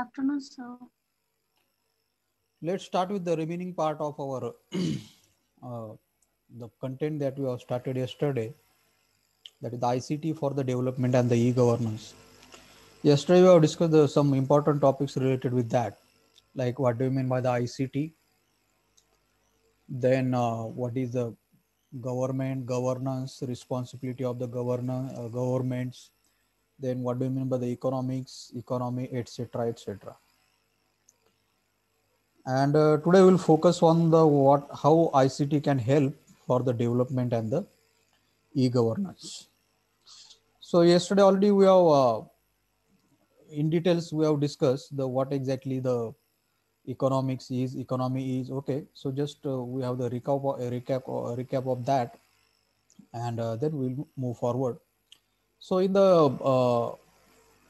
afternoon, sir. Let's start with the remaining part of our uh, the content that we have started yesterday, that is the ICT for the development and the e-governance. Yesterday we have discussed some important topics related with that, like what do you mean by the ICT? Then uh, what is the government governance responsibility of the governor uh, governments then what do you mean by the economics, economy, etc., etc. And uh, today we'll focus on the what how ICT can help for the development and the e-governance. So yesterday already we have uh, in details we have discussed the what exactly the economics is economy is okay so just uh, we have the recap uh, recap uh, recap of that and uh, then we'll move forward so in the uh,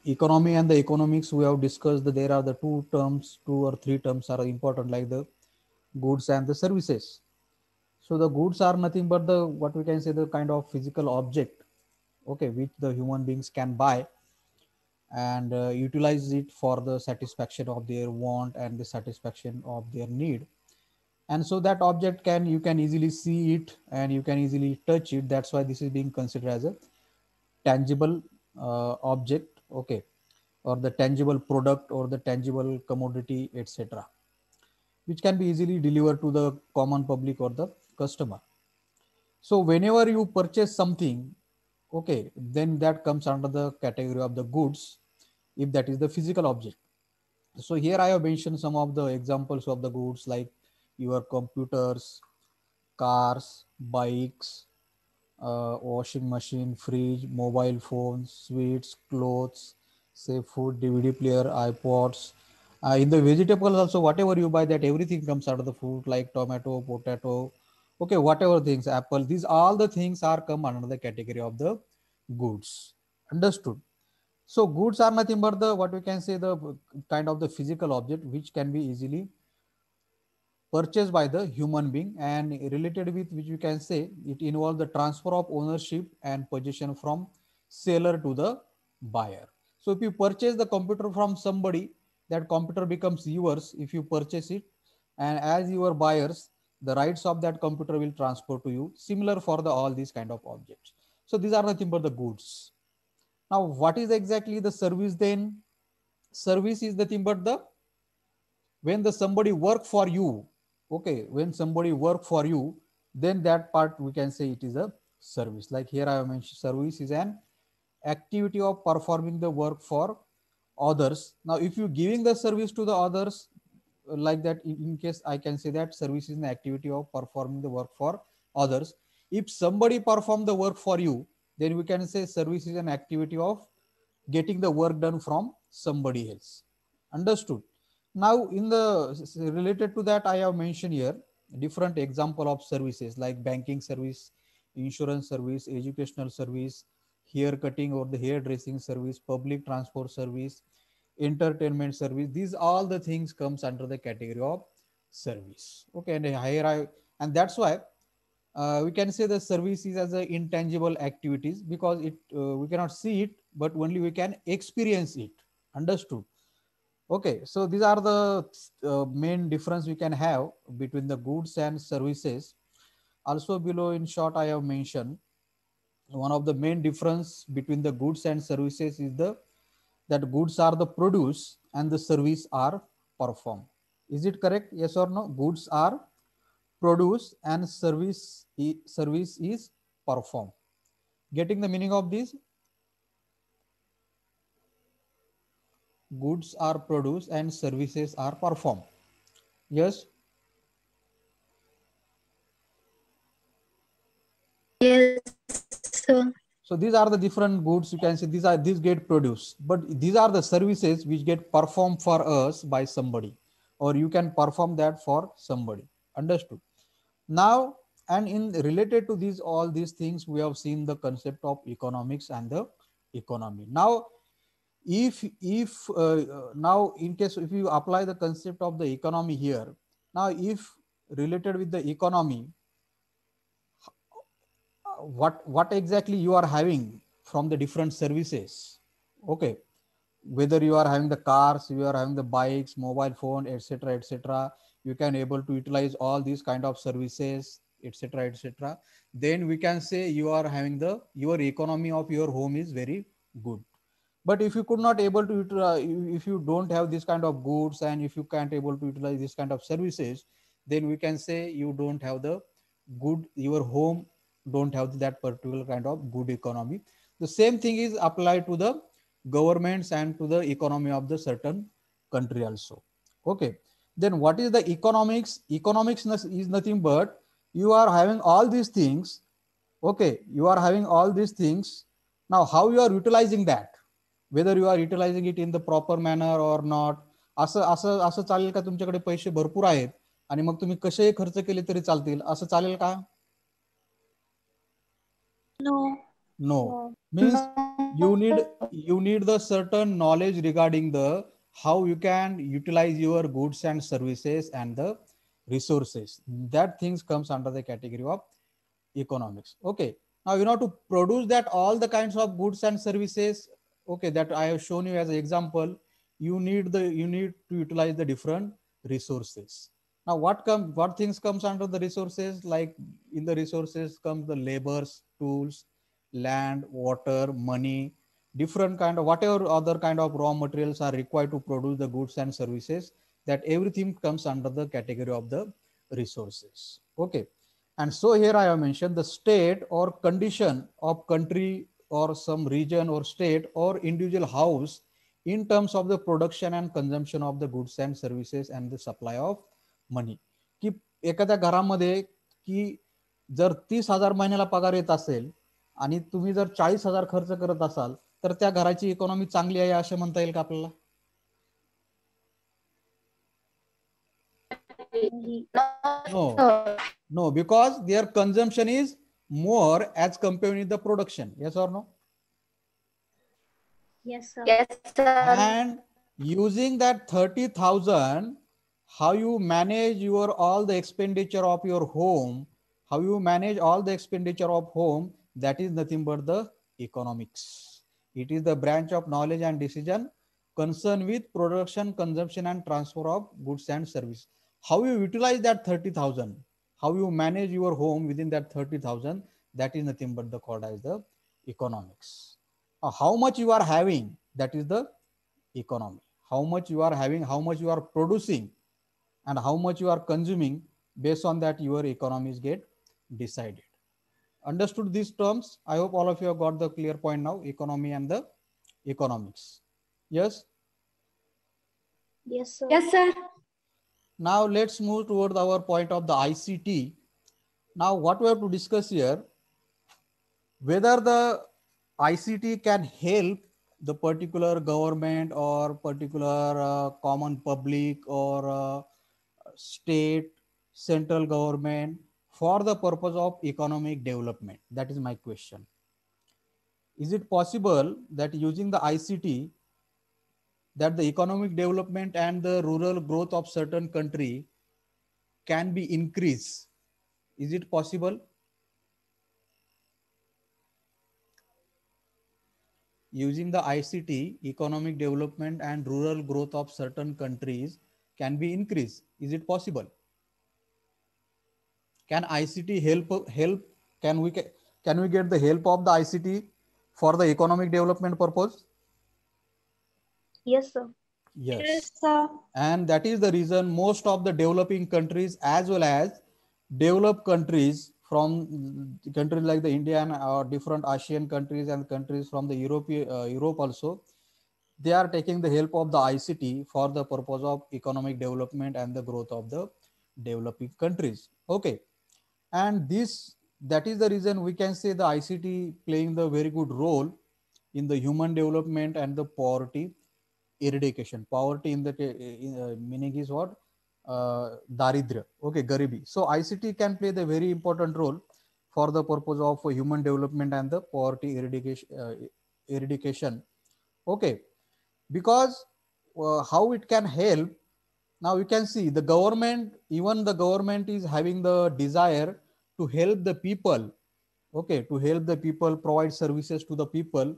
economy and the economics, we have discussed that there are the two terms, two or three terms are important, like the goods and the services. So the goods are nothing but the what we can say the kind of physical object, okay, which the human beings can buy and uh, utilize it for the satisfaction of their want and the satisfaction of their need and so that object can you can easily see it and you can easily touch it that's why this is being considered as a tangible uh, object okay or the tangible product or the tangible commodity etc which can be easily delivered to the common public or the customer so whenever you purchase something okay then that comes under the category of the goods if that is the physical object so here i have mentioned some of the examples of the goods like your computers cars bikes uh, washing machine, fridge, mobile phones, sweets, clothes, say food, DVD player, iPods. Uh, in the vegetables also, whatever you buy, that everything comes out of the food, like tomato, potato, okay, whatever things, apple. These all the things are come under the category of the goods. Understood. So goods are nothing but the what we can say the kind of the physical object which can be easily purchased by the human being and related with which we can say it involves the transfer of ownership and possession from seller to the buyer. So if you purchase the computer from somebody, that computer becomes yours if you purchase it. And as your buyers, the rights of that computer will transfer to you. Similar for the all these kind of objects. So these are nothing but the goods. Now, what is exactly the service then? Service is nothing but the when the somebody work for you okay when somebody work for you then that part we can say it is a service like here i have mentioned service is an activity of performing the work for others now if you giving the service to the others uh, like that in case i can say that service is an activity of performing the work for others if somebody perform the work for you then we can say service is an activity of getting the work done from somebody else understood now in the related to that, I have mentioned here different example of services like banking service, insurance service, educational service, hair cutting or the hair dressing service, public transport service, entertainment service. These all the things comes under the category of service. Okay, and here I and that's why uh, we can say the service is as a intangible activities because it uh, we cannot see it, but only we can experience it. Understood. Okay, so these are the uh, main difference we can have between the goods and services. Also below in short, I have mentioned one of the main difference between the goods and services is the that goods are the produce and the service are performed. Is it correct? Yes or no? Goods are produce and service, service is performed. Getting the meaning of this? goods are produced and services are performed. Yes. Yes. So these are the different goods you can say these are these get produced, but these are the services which get performed for us by somebody, or you can perform that for somebody. Understood. Now and in related to these all these things we have seen the concept of economics and the economy. Now if if uh, now in case if you apply the concept of the economy here now if related with the economy what what exactly you are having from the different services okay whether you are having the cars you are having the bikes mobile phone etc etc you can able to utilize all these kind of services etc etc then we can say you are having the your economy of your home is very good but if you could not able to uh, if you don't have this kind of goods and if you can't able to utilize this kind of services then we can say you don't have the good your home don't have that particular kind of good economy the same thing is applied to the governments and to the economy of the certain country also okay then what is the economics economics is nothing but you are having all these things okay you are having all these things now how you are utilizing that whether you are utilising it in the proper manner or not असं असं असं चालेल का तुमच्याकडे पैसे भरपूर आहेत आणि मग तुम्ही कसेही खर्च केले तरी चालतील असं चालेल का no means you need you need the certain knowledge regarding the how you can utilise your goods and services and the resources that things comes under the category of economics okay now you not to produce that all the kind of goods and services okay that i have shown you as an example you need the you need to utilize the different resources now what come what things comes under the resources like in the resources comes the labors tools land water money different kind of whatever other kind of raw materials are required to produce the goods and services that everything comes under the category of the resources okay and so here i have mentioned the state or condition of country or some region or state or individual house in terms of the production and consumption of the goods and services and the supply of money की एखाद्या घरामध्ये की जर तीस हजार महिन्याला पगार येत असेल आणि तुम्ही जर चाळीस हजार खर्च करत असाल तर त्या घराची इकॉनॉमी चांगली आहे असे म्हणता येईल का आपल्याला no no because there is more as compared with the production. Yes or no? Yes, sir. Yes, sir. And using that 30,000, how you manage your all the expenditure of your home, how you manage all the expenditure of home, that is nothing but the economics. It is the branch of knowledge and decision concerned with production, consumption, and transfer of goods and service. How you utilize that 30,000? how you manage your home within that 30,000, that is nothing but the CODA is the economics. Uh, how much you are having, that is the economy. How much you are having, how much you are producing, and how much you are consuming, based on that, your economies get decided. Understood these terms? I hope all of you have got the clear point now, economy and the economics. Yes? Yes, sir. Yes, sir. Now let's move toward our point of the ICT. Now what we have to discuss here, whether the ICT can help the particular government or particular uh, common public or uh, state, central government for the purpose of economic development. That is my question. Is it possible that using the ICT, that the economic development and the rural growth of certain country can be increased is it possible using the ict economic development and rural growth of certain countries can be increased is it possible can ict help help can we can we get the help of the ict for the economic development purpose Yes, sir. Yes. yes sir. And that is the reason most of the developing countries as well as developed countries from countries like the Indian or different Asian countries and countries from the Europe, uh, Europe also, they are taking the help of the ICT for the purpose of economic development and the growth of the developing countries. Okay. And this, that is the reason we can say the ICT playing the very good role in the human development and the poverty eradication poverty in the uh, uh, meaning is what uh, daridra okay garibi so ict can play the very important role for the purpose of human development and the poverty eradication uh, eradication okay because uh, how it can help now you can see the government even the government is having the desire to help the people okay to help the people provide services to the people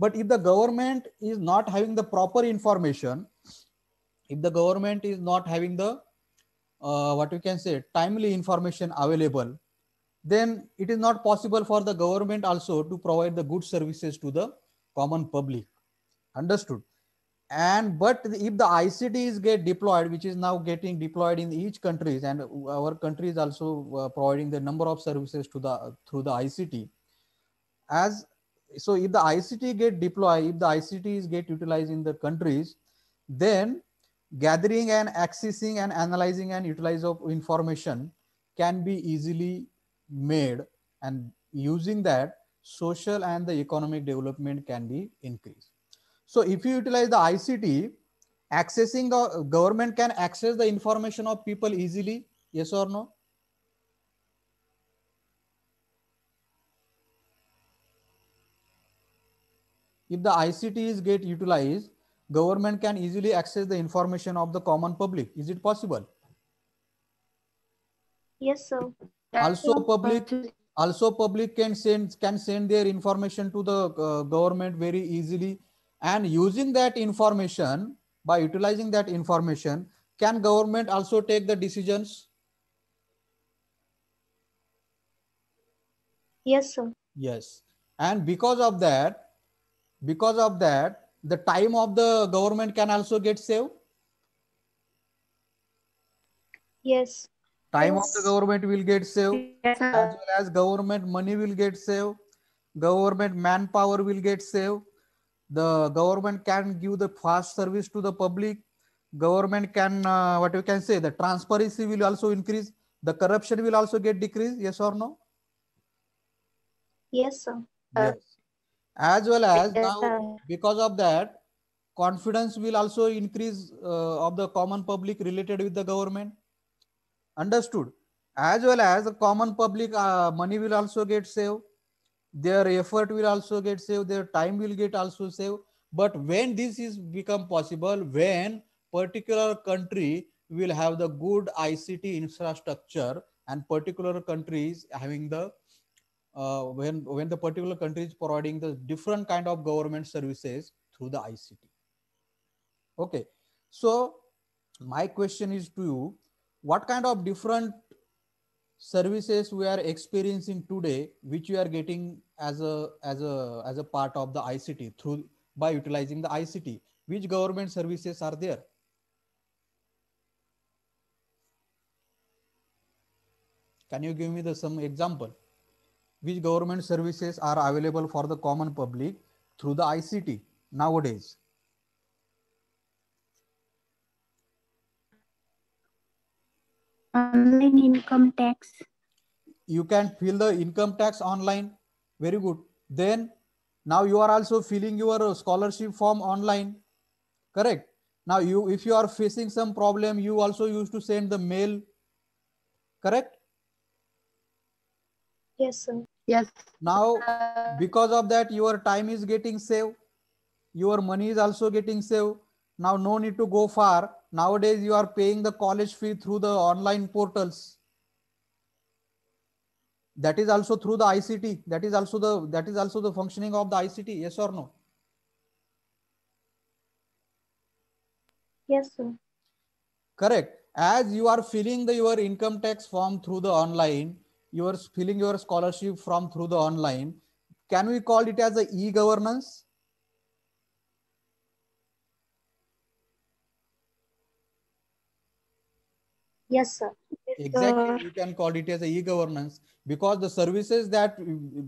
but if the government is not having the proper information if the government is not having the uh, what we can say timely information available then it is not possible for the government also to provide the good services to the common public understood and but if the icds get deployed which is now getting deployed in each countries and our country is also uh, providing the number of services to the through the ict as so if the ICT get deployed, if the ICTs get utilized in the countries, then gathering and accessing and analyzing and utilize of information can be easily made and using that social and the economic development can be increased. So if you utilize the ICT, accessing the government can access the information of people easily, yes or no? if the ICTs get utilized, government can easily access the information of the common public. Is it possible? Yes, sir. Also public, also public can send, can send their information to the uh, government very easily and using that information, by utilizing that information, can government also take the decisions? Yes, sir. Yes. And because of that, because of that the time of the government can also get saved yes time yes. of the government will get saved yes, as well as government money will get saved government manpower will get saved the government can give the fast service to the public government can uh, what we can say the transparency will also increase the corruption will also get decreased yes or no yes sir uh, yes as well as now because of that confidence will also increase uh, of the common public related with the government understood as well as the common public uh, money will also get saved their effort will also get saved their time will get also saved but when this is become possible when particular country will have the good ict infrastructure and particular countries having the uh, when when the particular country is providing the different kind of government services through the ICT. Okay, so my question is to you: What kind of different services we are experiencing today, which you are getting as a as a as a part of the ICT through by utilizing the ICT? Which government services are there? Can you give me the some example? which government services are available for the common public through the ICT nowadays. Online income tax. You can fill the income tax online. Very good. Then now you are also filling your scholarship form online. Correct. Now you, if you are facing some problem, you also used to send the mail. Correct Yes, sir. Yes. Now, uh, because of that, your time is getting saved. Your money is also getting saved. Now, no need to go far. Nowadays, you are paying the college fee through the online portals. That is also through the ICT. That is also the that is also the functioning of the ICT. Yes or no? Yes, sir. Correct. As you are filling the, your income tax form through the online, you are filling your scholarship from through the online can we call it as a e-governance yes sir exactly uh, you can call it as a e-governance because the services that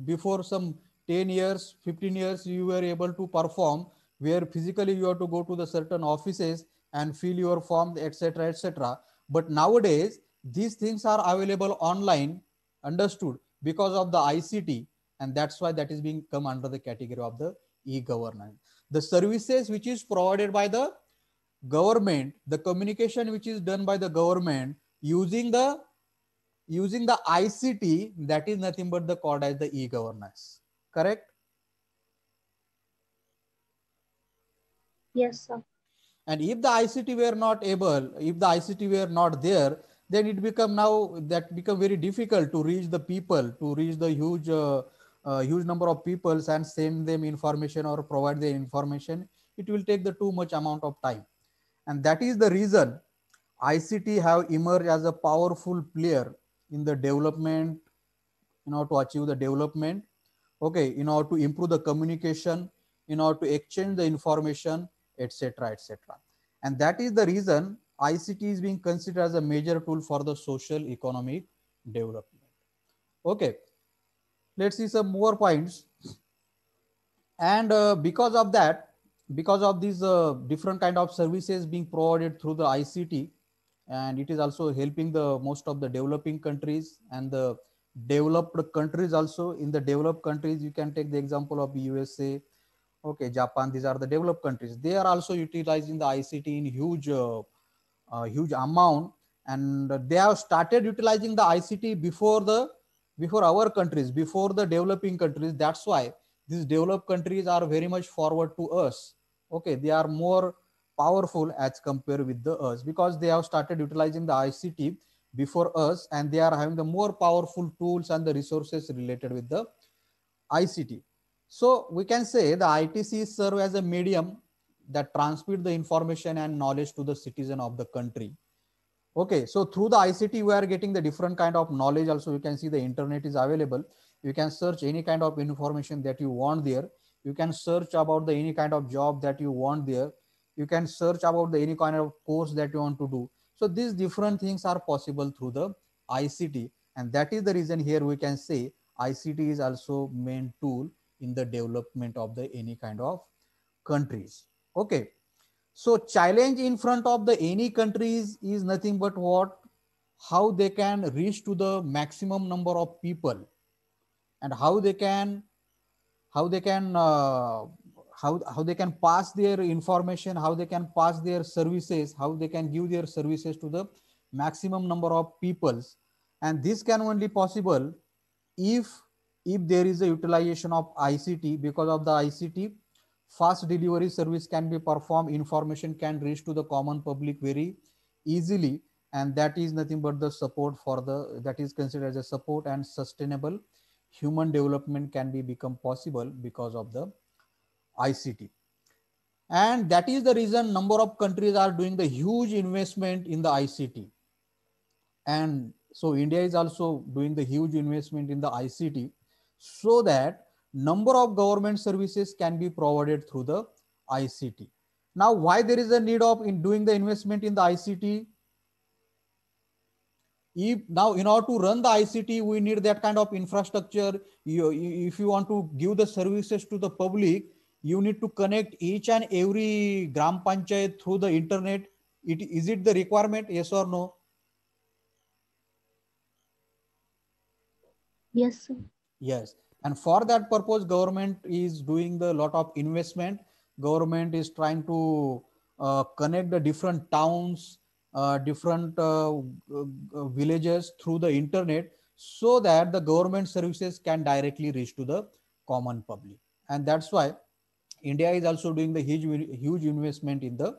before some 10 years 15 years you were able to perform where physically you have to go to the certain offices and fill your form etc etc but nowadays these things are available online understood because of the ICT, and that's why that is being come under the category of the e-governance. The services which is provided by the government, the communication which is done by the government using the using the ICT, that is nothing but the called as the e-governance. Correct? Yes, sir. And if the ICT were not able, if the ICT were not there, then it become now that become very difficult to reach the people to reach the huge uh, uh, huge number of peoples and send them information or provide the information it will take the too much amount of time and that is the reason ict have emerged as a powerful player in the development in order to achieve the development okay in order to improve the communication in order to exchange the information etc etc and that is the reason ICT is being considered as a major tool for the social economic development. Okay, let's see some more points. And uh, because of that, because of these uh, different kind of services being provided through the ICT, and it is also helping the most of the developing countries and the developed countries also. In the developed countries, you can take the example of USA, okay, Japan. These are the developed countries. They are also utilizing the ICT in huge uh, a huge amount and they have started utilizing the ict before the before our countries before the developing countries that's why these developed countries are very much forward to us okay they are more powerful as compared with the us because they have started utilizing the ict before us and they are having the more powerful tools and the resources related with the ict so we can say the itc serve as a medium that transmit the information and knowledge to the citizen of the country okay so through the ict we are getting the different kind of knowledge also you can see the internet is available you can search any kind of information that you want there you can search about the any kind of job that you want there you can search about the any kind of course that you want to do so these different things are possible through the ict and that is the reason here we can say ict is also main tool in the development of the any kind of countries Okay. So challenge in front of the any countries is nothing but what, how they can reach to the maximum number of people and how they can, how they can, uh, how, how they can pass their information, how they can pass their services, how they can give their services to the maximum number of peoples. And this can only possible if if there is a utilization of ICT because of the ICT fast delivery service can be performed information can reach to the common public very easily and that is nothing but the support for the that is considered as a support and sustainable human development can be become possible because of the ict and that is the reason number of countries are doing the huge investment in the ict and so india is also doing the huge investment in the ict so that number of government services can be provided through the ICT. Now, why there is a need of in doing the investment in the ICT? If now, in order to run the ICT, we need that kind of infrastructure. You, if you want to give the services to the public, you need to connect each and every gram panchayat through the internet. It, is it the requirement? Yes or no? Yes. Sir. Yes and for that purpose government is doing the lot of investment government is trying to uh, connect the different towns uh, different uh, uh, villages through the internet so that the government services can directly reach to the common public and that's why india is also doing the huge huge investment in the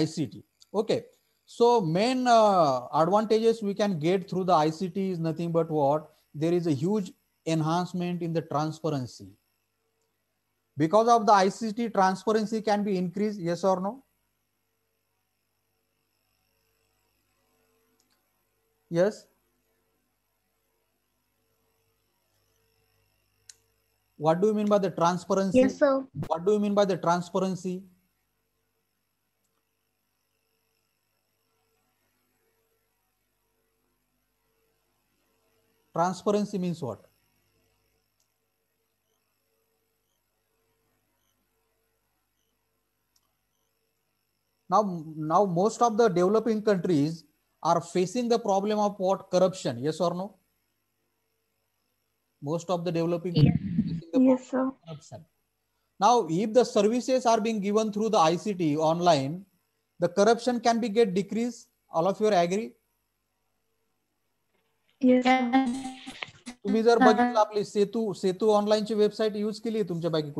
ict okay so main uh, advantages we can get through the ict is nothing but what there is a huge enhancement in the transparency. Because of the ICT, transparency can be increased, yes or no? Yes. What do you mean by the transparency? Yes, sir. What do you mean by the transparency? Transparency means what? Now, now most of the developing countries are facing the problem of what corruption. Yes or no? Most of the developing yes, the yes sir. corruption. Now, if the services are being given through the ICT online, the corruption can be get decreased. All of you agree? Yes. तुम्ही जर बघितलं आपली सेतू सेतू ऑनलाईनची website use केली तुमच्या पैकी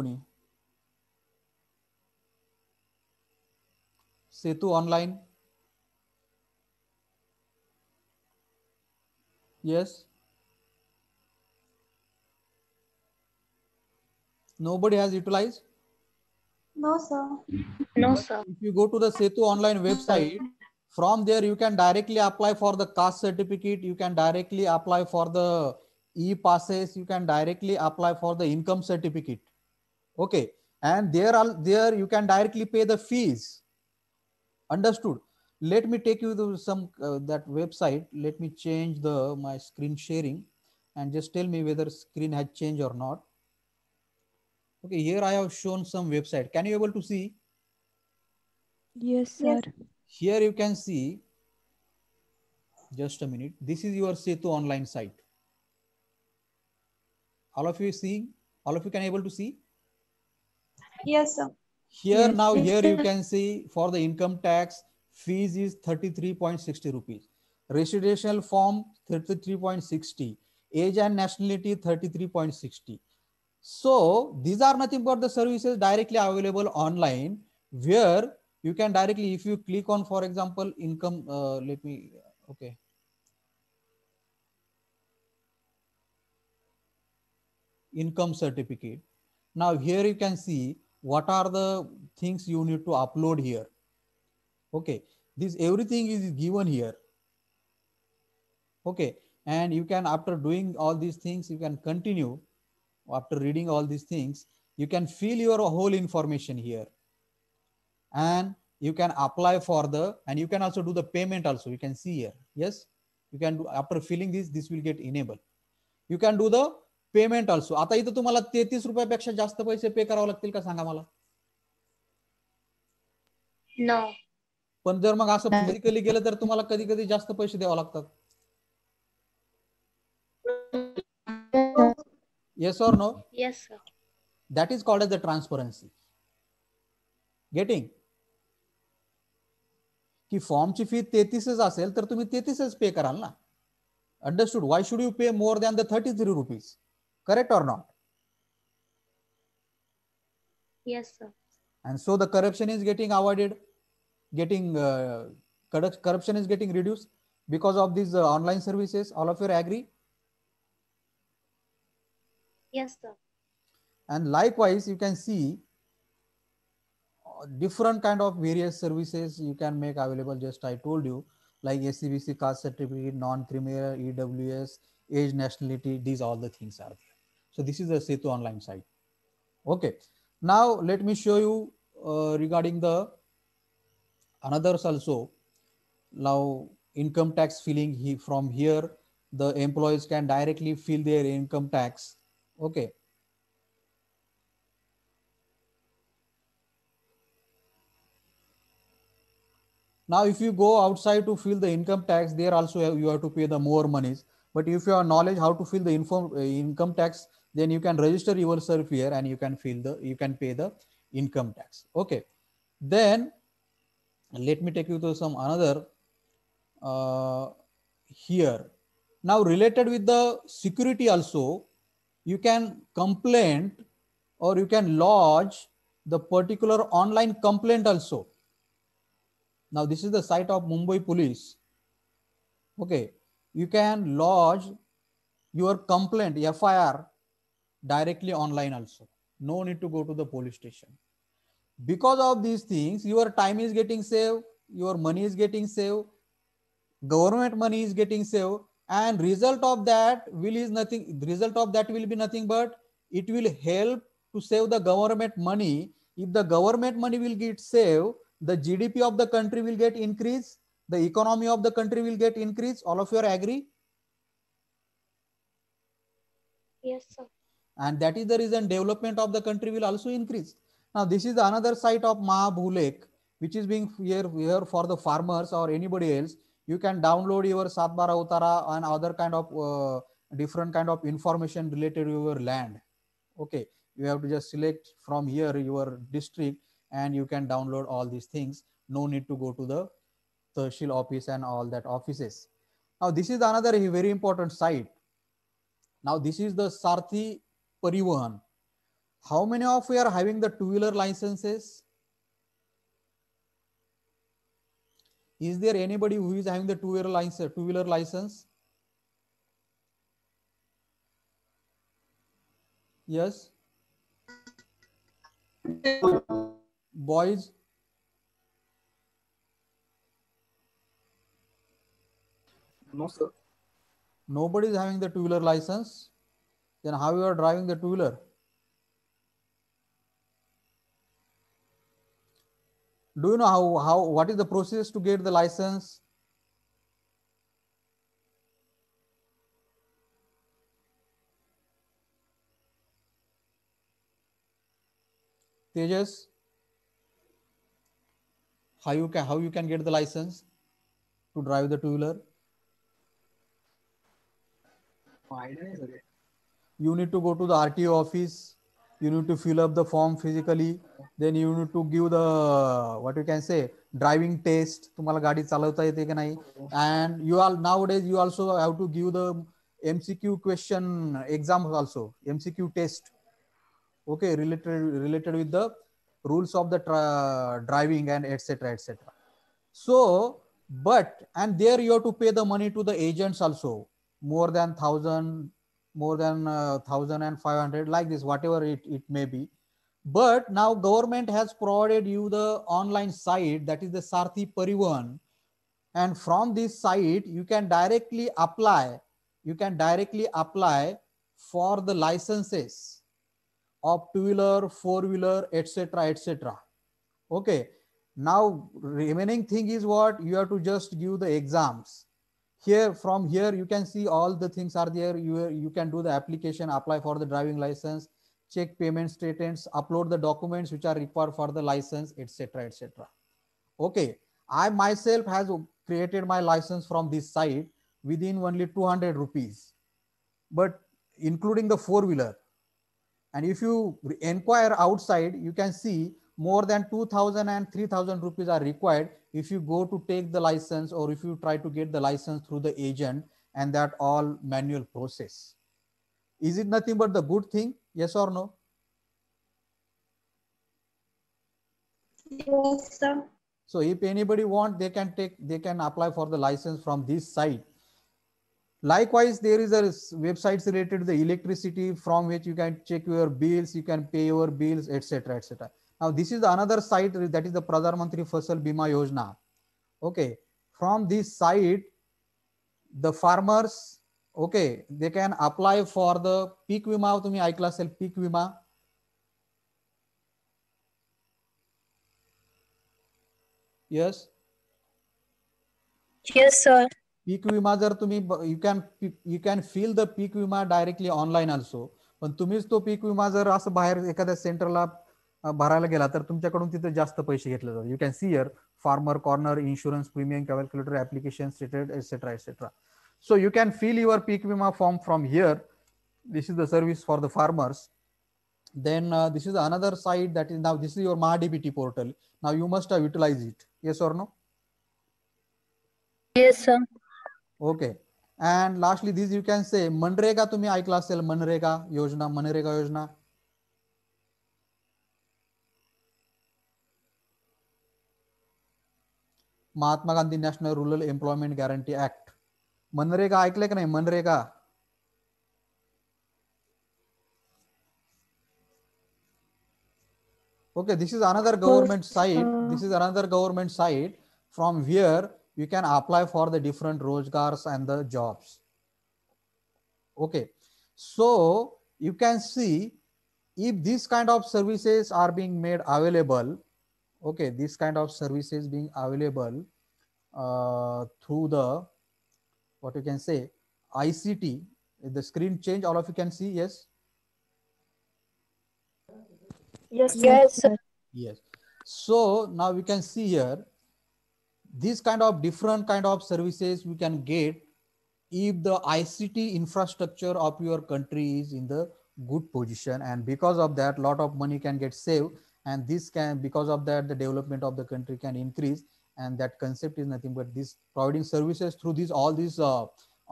Setu Online. Yes. Nobody has utilized? No, sir. No, sir. If you go to the Setu Online website, from there you can directly apply for the caste certificate, you can directly apply for the e-passes, you can directly apply for the income certificate. Okay. And there, there you can directly pay the fees understood let me take you to some uh, that website let me change the my screen sharing and just tell me whether screen has changed or not okay here i have shown some website can you able to see yes sir here you can see just a minute this is your setu online site all of you seeing all of you can able to see yes sir here hmm. now, here you can see for the income tax, fees is 33.60 rupees. Residential form 33.60. Age and nationality 33.60. So these are nothing but the services directly available online where you can directly, if you click on, for example, income, uh, let me, okay. Income certificate. Now here you can see what are the things you need to upload here okay this everything is given here okay and you can after doing all these things you can continue after reading all these things you can fill your whole information here and you can apply for the and you can also do the payment also you can see here yes you can do after filling this this will get enabled you can do the payment also आता इथं तुम्हाला तेहतीस रुपयापेक्षा जास्त पैसे पे करावे लागतील का सांगा मला no. पण जर मग असं फिजिकली गेलं तर तुम्हाला कधी कधी जास्त पैसे द्यावे लागतात yes or no yes that is called as the transparency getting की फॉर्मची फी तेहतीसच असेल तर तुम्ही तेहतीसच पे कराल ना understood Y should you pay more than the thirty three rupees Correct or not? Yes, sir. And so the corruption is getting avoided, getting uh, corruption is getting reduced because of these uh, online services. All of you agree? Yes, sir. And likewise, you can see uh, different kind of various services you can make available. Just I told you, like SCBC caste certificate, non-criminal, EWS, age, nationality. These all the things are. So this is the Setu online site. Okay. Now let me show you uh, regarding the another also. Now income tax filling he, from here, the employees can directly fill their income tax. Okay. Now, if you go outside to fill the income tax, there also you have to pay the more monies. But if you have knowledge how to fill the inform, uh, income tax, then you can register yourself here and you can fill the you can pay the income tax okay then let me take you to some another uh, here now related with the security also you can complain or you can lodge the particular online complaint also now this is the site of mumbai police okay you can lodge your complaint fir directly online also no need to go to the police station because of these things your time is getting saved your money is getting saved government money is getting saved and result of that will is nothing result of that will be nothing but it will help to save the government money if the government money will get saved the gdp of the country will get increase the economy of the country will get increase all of you are agree yes sir and that is the reason development of the country will also increase. Now, this is another site of Mahabhu Lake, which is being here, here for the farmers or anybody else. You can download your Satbara utara and other kind of uh, different kind of information related to your land. Okay, you have to just select from here your district and you can download all these things. No need to go to the Tashil office and all that offices. Now, this is another very important site. Now, this is the Sarthi Parivahan. How many of you are having the two-wheeler licenses? Is there anybody who is having the two-wheeler license? Two-wheeler license? Yes. Boys. No, sir. Nobody is having the two-wheeler license then how you are driving the two wheeler do you know how how what is the process to get the license Tejas, how you can how you can get the license to drive the two wheeler? Oh, I don't know you need to go to the RTO office, you need to fill up the form physically, then you need to give the what you can say driving test. तुम्हाला गाडी चालवता येते की नाही and you all nowadays you also have to give the MCQ question exam also MCQ test. Okay, related related with the rules of the driving and etc etc. So but and there you have to pay the money to the agents also more than thousand more than uh, 1500 like this whatever it, it may be but now government has provided you the online site that is the sarthi parivan and from this site you can directly apply you can directly apply for the licenses of two wheeler four wheeler etc etc okay now remaining thing is what you have to just give the exams here from here you can see all the things are there you you can do the application apply for the driving license check payment statements upload the documents which are required for the license etc etc okay i myself has created my license from this site within only 200 rupees but including the four wheeler and if you inquire outside you can see more than 2000 and 3000 rupees are required if you go to take the license or if you try to get the license through the agent and that all manual process is it nothing but the good thing yes or no yes sir so if anybody want they can take they can apply for the license from this site likewise there is a websites related to the electricity from which you can check your bills you can pay your bills etc etc Now, this is the another site that is the Pradhan Mantri Fasal Bima Yojana. Okay, from this site, the farmers, okay, they can apply for the peak Vima. तुम्ही ऐकलं peak bima? Yes. yes, yes sir, पीक विमा जर तुम्ही you can you can fill the पीक विमा directly online also पण तुम्हीच तो पीक विमा जर असं बाहेर एखाद्या सेंटरला भरायला गेला तर तुमच्याकडून तिथे जास्त पैसे घेतले जातात you can see here farmer corner insurance premium calculator application stated etcetera etcetera so you can fill your पीक विमा form from here this is the service for the farmers then this is another another site is now this is your MahaDBT portal now you must must have utilized it. Yes or no? Yes, sir. Okay. And lastly, this you can say Manrega तुम्ही ऐकलं असेल मनरेगा योजना मनरेगा योजना Mahatma Gandhi national rural employment guarantee act मनरेगा ऐकले का नाही MNREGA okay this is another government site uh. this is another government site from where you can apply for the different road cars and the jobs okay so you can see if this kind of services are being made available okay this kind of services being available uh, through the what you can say ict the screen change all of you can see yes yes yes yes so now we can see here these kind of different kind of services we can get if the ict infrastructure of your country is in the good position and because of that lot of money can get saved and this can because of that the development of the country can increase and that concept is nothing but this providing services through these all these uh,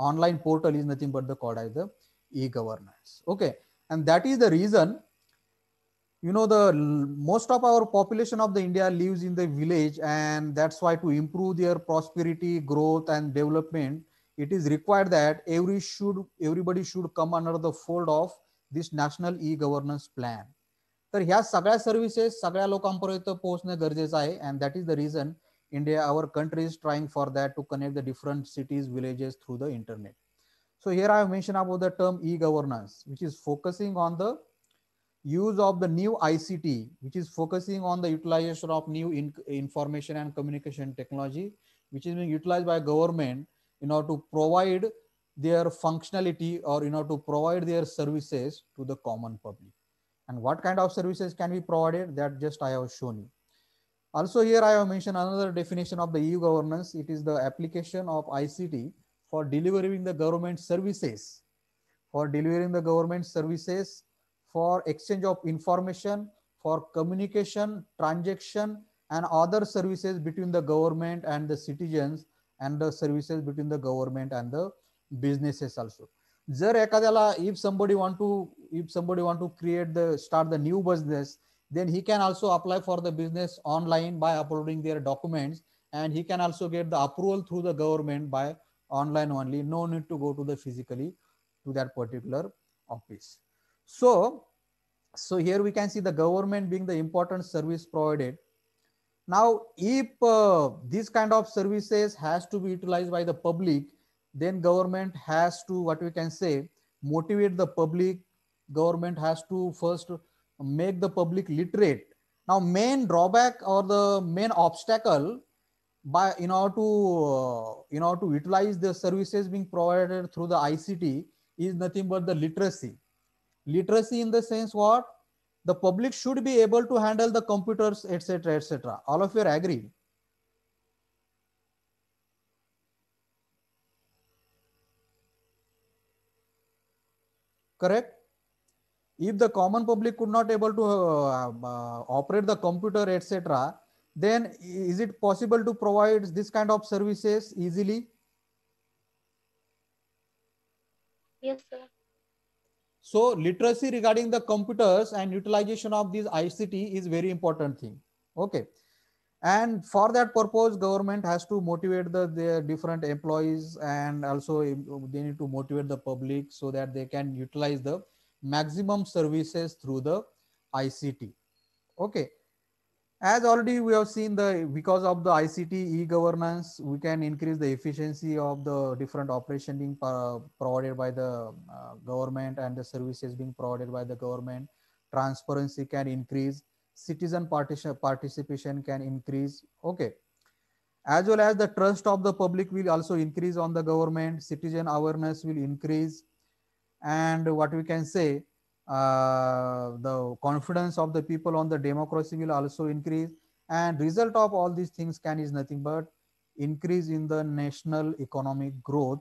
online portal is nothing but the called as the e-governance okay and that is the reason you know the most of our population of the india lives in the village and that's why to improve their prosperity growth and development it is required that every should everybody should come under the fold of this national e-governance plan तर ह्या सगळ्या services सगळ्या लोकांपर्यंत पोहोचणं गरजेचं आहे and that is the reason India our country is trying for that to connect the different cities villages through the internet So here I have mentioned about the term e-governance, which is focusing on the use of the new ICT, which is focusing on the utilization of new information and communication technology, which is being utilized by government in order to provide their functionality or in order to provide their services to the common public. And what kind of services can be provided that just I have shown you. Also here I have mentioned another definition of the EU governance. It is the application of ICT for delivering the government services, for delivering the government services, for exchange of information, for communication, transaction, and other services between the government and the citizens and the services between the government and the businesses also. जर एखाद्याला if somebody want to if somebody want to create the start the new then he can also apply for the business online by uploading their documents and he can also get the approval through the government by online only no need to go to the physically to that particular office so so here we can see the government being the important service provided now if uh, this kind of services has to be utilized by the public then government has to what we can say motivate the public government has to first make the public literate now main drawback or the main obstacle by in order to uh, in order to utilize the services being provided through the ict is nothing but the literacy literacy in the sense what the public should be able to handle the computers etc etc all of you are agreed correct if the common public could not able to uh, uh, operate the computer etc then is it possible to provide this kind of services easily yes sir so literacy regarding the computers and utilization of these ict is very important thing okay and for that purpose government has to motivate the, the different employees and also they need to motivate the public so that they can utilize the maximum services through the ict okay as already we have seen the because of the ict e-governance we can increase the efficiency of the different operation being uh, provided by the uh, government and the services being provided by the government transparency can increase citizen participation can increase okay as well as the trust of the public will also increase on the government citizen awareness will increase and what we can say uh, the confidence of the people on the democracy will also increase and result of all these things can is nothing but increase in the national economic growth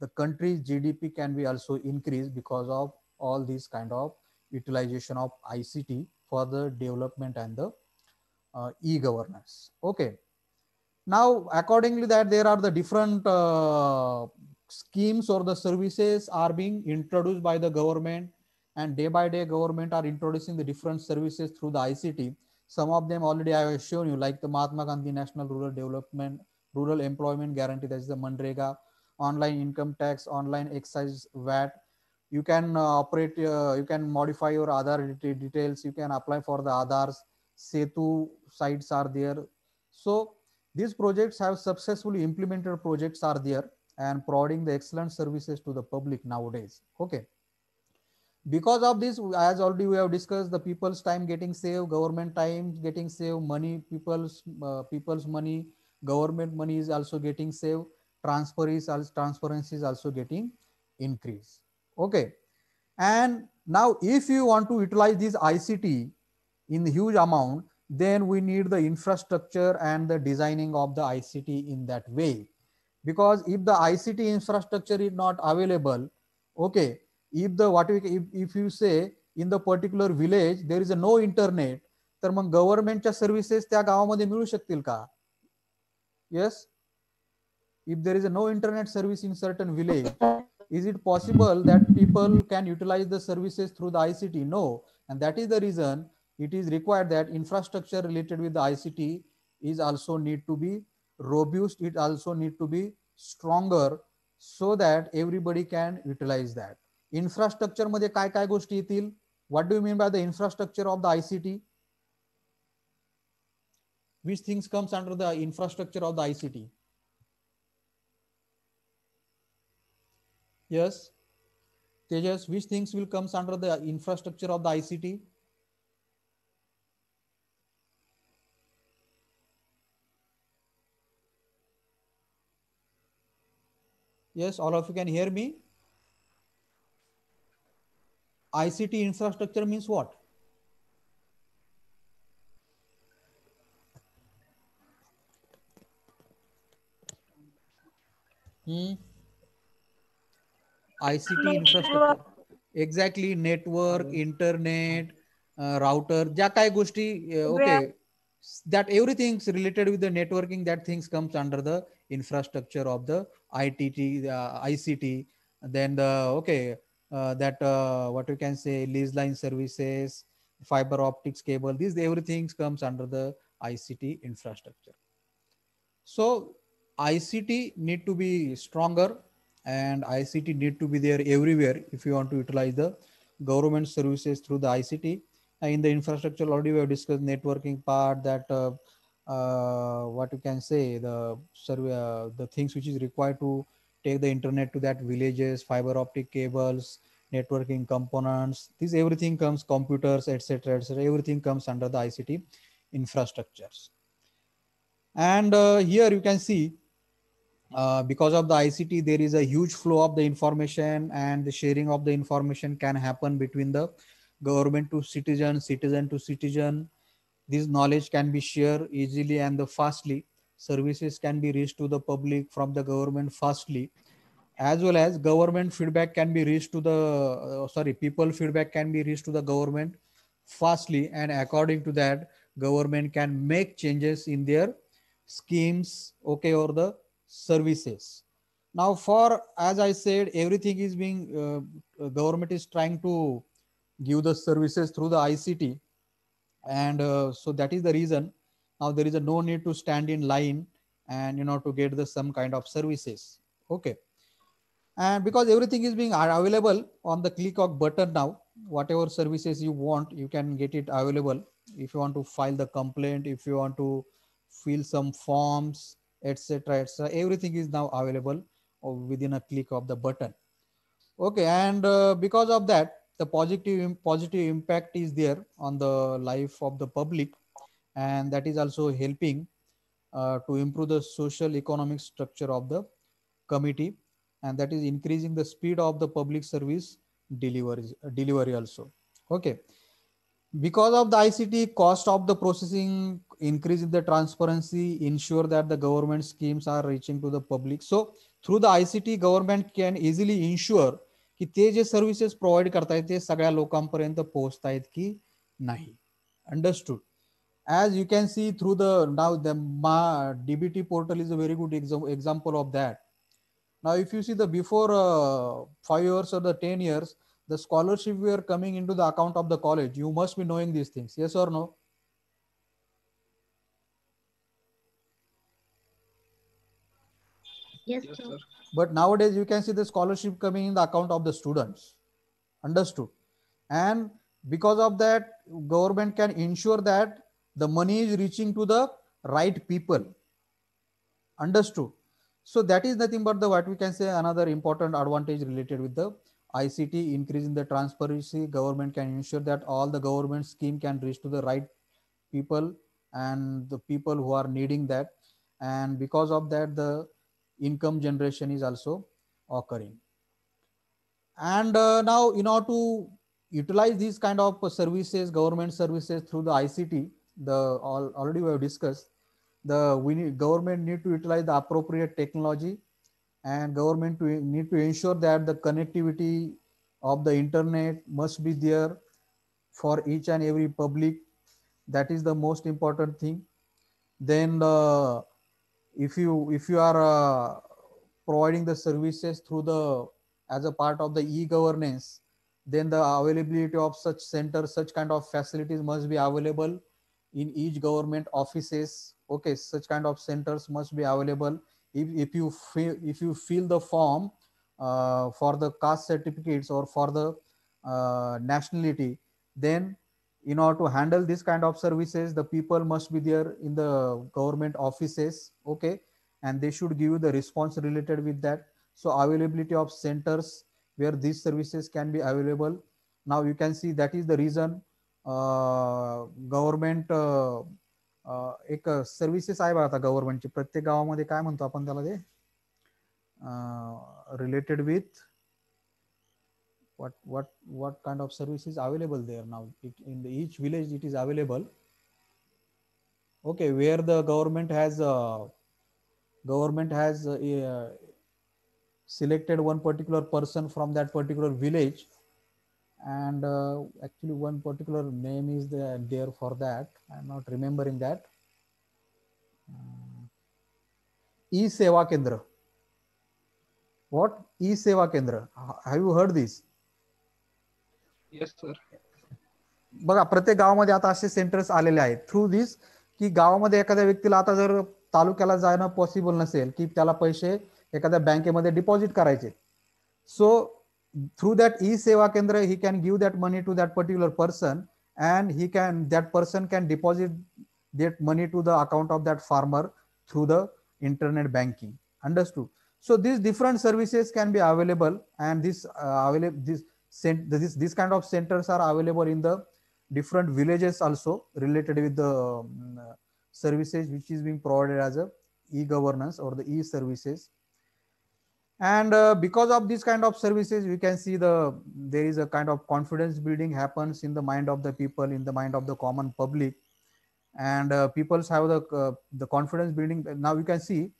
the country's gdp can be also increased because of all these kind of utilization of ict for the development and the uh, e-governance. Okay. Now, accordingly that there are the different uh, schemes or the services are being introduced by the government and day by day government are introducing the different services through the ICT. Some of them already I have shown you like the Mahatma Gandhi National Rural Development, Rural Employment Guarantee, that is the MNREGA, online income tax, online excise VAT, you can uh, operate uh, you can modify your Aadhaar det details. You can apply for the Aadhaars. Setu sites are there. So these projects have successfully implemented projects are there and providing the excellent services to the public nowadays. Okay. Because of this, as already we have discussed, the people's time getting saved, government time getting saved, money, people's uh, people's money, government money is also getting saved, transfer is also, transference is also getting increased. Okay. And now if you want to utilize this ICT in huge amount, then we need the infrastructure and the designing of the ICT in that way. Because if the ICT infrastructure is not available, okay, if the what we, if, if you say in the particular village there is a no internet, तर मग गव्हर्नमेंटच्या services त्या गावामध्ये मिळू शकतील का yes if there is a no internet service in certain village is it possible that people can utilize the services through the ICT? No. And that is the reason it is required that infrastructure related with the ICT is also need to be robust. It also need to be stronger so that everybody can utilize that. Infrastructure मध्ये काय काय गोष्टी येतील? What do you mean by the infrastructure of the ICT? Which things comes under the infrastructure of the ICT? Yes. Tejas, which things will comes under the infrastructure of the ICT? Yes, all of you can hear me. ICT infrastructure means what? Hmm. ICT infrastructure exactly network internet router. ज्या काही गोष्टी okay that everything related with the networking that things comes under the infrastructure of the ITT, uh, ICT, then the, okay, uh, that uh, what we can say, lease line services, fiber optics cable, these everything comes under the ICT infrastructure. So ICT need to be stronger and ICT need to be there everywhere if you want to utilize the government services through the ICT. in the infrastructure already we have discussed networking part that uh, uh, what you can say the survey uh, the things which is required to take the internet to that villages, fiber optic cables, networking components. This everything comes computers, etc., etc. Everything comes under the ICT infrastructures. And uh, here you can see uh, because of the ICT, there is a huge flow of the information and the sharing of the information can happen between the government to citizen, citizen to citizen. This knowledge can be shared easily and the fastly. Services can be reached to the public from the government fastly, as well as government feedback can be reached to the uh, sorry people feedback can be reached to the government fastly, and according to that, government can make changes in their schemes, okay, or the services. Now for, as I said, everything is being, uh, uh government is trying to give the services through the ICT. And uh, so that is the reason now there is a no need to stand in line and, you know, to get the some kind of services. Okay. And because everything is being available on the click of button now, whatever services you want, you can get it available. If you want to file the complaint, if you want to fill some forms, etc etc everything is now available uh, within a click of the button okay and uh, because of that the positive positive impact is there on the life of the public and that is also helping uh, to improve the social economic structure of the committee and that is increasing the speed of the public service delivery delivery also okay because of the ict cost of the processing increase the transparency, ensure that the government schemes are reaching to the public. So through the ICT, government can easily ensure की ते जे services provide करतायत ते सगळ्या लोकांपर्यंत पोहोचतायत की नाही understood as you can see through the now the मा DBT portal is a very good example of that now if you see the before five years or the ten years the scholarship we are coming in to the account of the college you must be knowing this things yes or no Yes, yes sir. But nowadays you can see the scholarship coming in the account of the students. Understood. And because of that, government can ensure that the money is reaching to the right people. Understood. So that is nothing but the what we can say another important advantage related with the ICT increase in the transparency. Government can ensure that all the government scheme can reach to the right people and the people who are needing that. And because of that, the income generation is also occurring. And uh, now in order to utilize these kind of services, government services through the ICT, the all, already we have discussed, the we need, government need to utilize the appropriate technology and government to, need to ensure that the connectivity of the internet must be there for each and every public. That is the most important thing. Then uh, if you if you are uh, providing the services through the as a part of the e-governance then the availability of such center such kind of facilities must be available in each government offices okay such kind of centers must be available if, if you feel if you fill the form uh, for the caste certificates or for the uh, nationality then in order to handle this kind of services the people must be there in the government offices okay and they should give you the response related with that so availability of centers where these services can be available now you can see that is the reason uh, government uh, uh, एक services आहे बघा आता गव्हर्नमेंटची प्रत्येक गावामध्ये काय म्हणतो आपण त्याला ते related uh, with what what what kind of service is available there now it, in the, each village it is available okay where the government has uh, government has uh, uh selected one particular person from that particular village and uh, actually one particular name is there, there for that i'm not remembering that uh, e seva kendra what e seva kendra have you heard this yes sir बघा प्रत्येक गावामध्ये आता असे centres आलेले आहेत through this की गावामध्ये एखाद्या व्यक्तीला आता जर तालुक्याला जाणं पॉसिबल नसेल की त्याला पैसे एखाद्या बँकेमध्ये डिपॉझिट करायचे so through that e Seva Kendra he can give that money to that particular person and he can that person can deposit that money to the account of that farmer through the internet banking understood so this different services can be available available this available this this, these kind of centers are available in the different villages also related with the um, services which is being provided as a e-governance or the e-services and uh, because of this kind of services we can see the there is a kind of confidence building happens in the mind of the people in the mind of the common public and uh, have the uh, the confidence building now you can see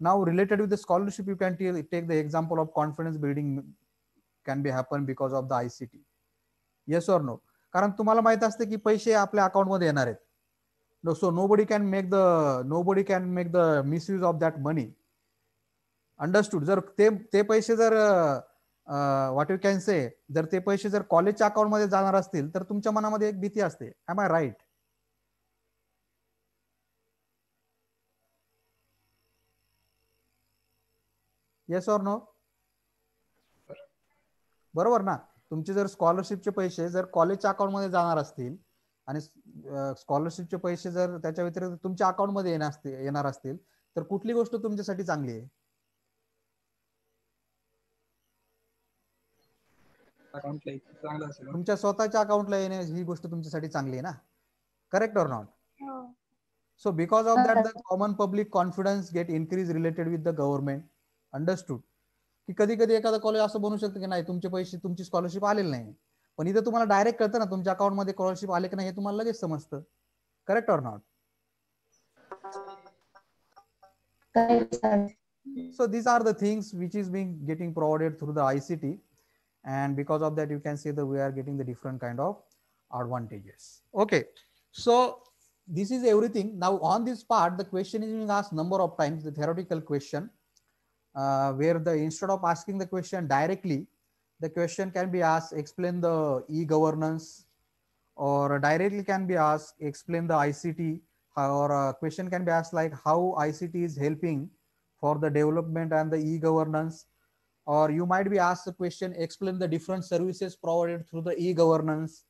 now related with the scholarship you can take the example of confidence building can be happen because of the I C T yes or no कारण तुम्हाला माहित असते की पैसे आपल्या अकाउंटमध्ये येणार आहेत no so nobody can make the nobody can make the misuse of that money understood जर ते ते पैसे जर व्हॉट यू कॅन से जर ते पैसे जर कॉलेजच्या अकाउंटमध्ये जाणार असतील तर तुमच्या मनामध्ये एक भीती असते am I right yes or no बरोबर ना तुमचे जर स्कॉलरशिपचे पैसे जर कॉलेजच्या अकाउंट मध्ये जाणार असतील आणि स्कॉलरशिपचे पैसे जर त्याच्या व्यतिरिक्त तुमच्या अकाउंट येणार येणार असतील तर कुठली गोष्ट तुमच्यासाठी चांगली आहे तुमच्या स्वतःच्या अकाउंटला येणे ही गोष्ट तुमच्यासाठी चांगली आहे ना correct or not so because of that the common public confidence get increase related with the government understood की कधी कधी एखादा कॉलेज असं बनू शकतं की नाही तुमचे पैसे तुमची स्कॉलरशिप आलेली नाही पण इथं तुम्हाला डायरेक्ट कळतं ना तुमच्या अकाउंटमध्ये स्कॉलरशिप आले की नाही हे तुम्हाला लगेच समजतं correct or not so these are the things which is being getting provided through the I C T and because of that you can see the we are getting the different kind of advantages okay so this is everything now on this part the question is being asked number of times the theoretical question uh, where the instead of asking the question directly, the question can be asked, explain the e-governance or directly can be asked, explain the ICT uh, or a uh, question can be asked like how ICT is helping for the development and the e-governance. Or you might be asked the question, explain the different services provided through the e-governance.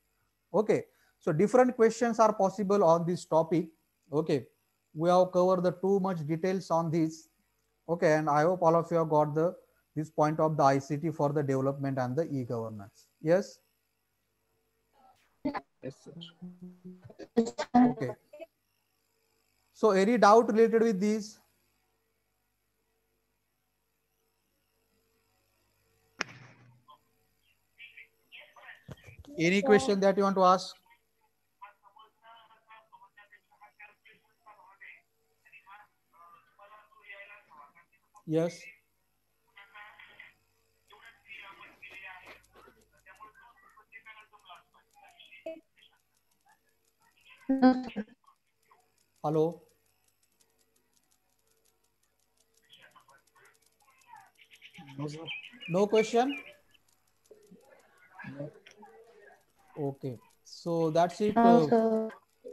Okay, so different questions are possible on this topic. Okay, we have covered the too much details on this Okay, and I hope all of you have got the this point of the ICT for the development and the e-governance. Yes. Yes, sir. Okay. So, any doubt related with these? Any question that you want to ask? Yes. Hello. No, no question? No. Okay. So that's it. Uh,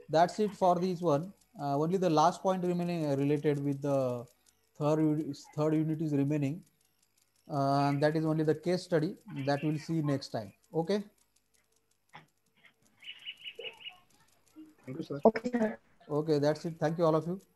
that's it for this one. Uh, only the last point remaining uh, related with the third, third unit is remaining. Uh, and that is only the case study that we'll see next time. Okay. Thank you, sir. Okay. Okay, that's it. Thank you, all of you.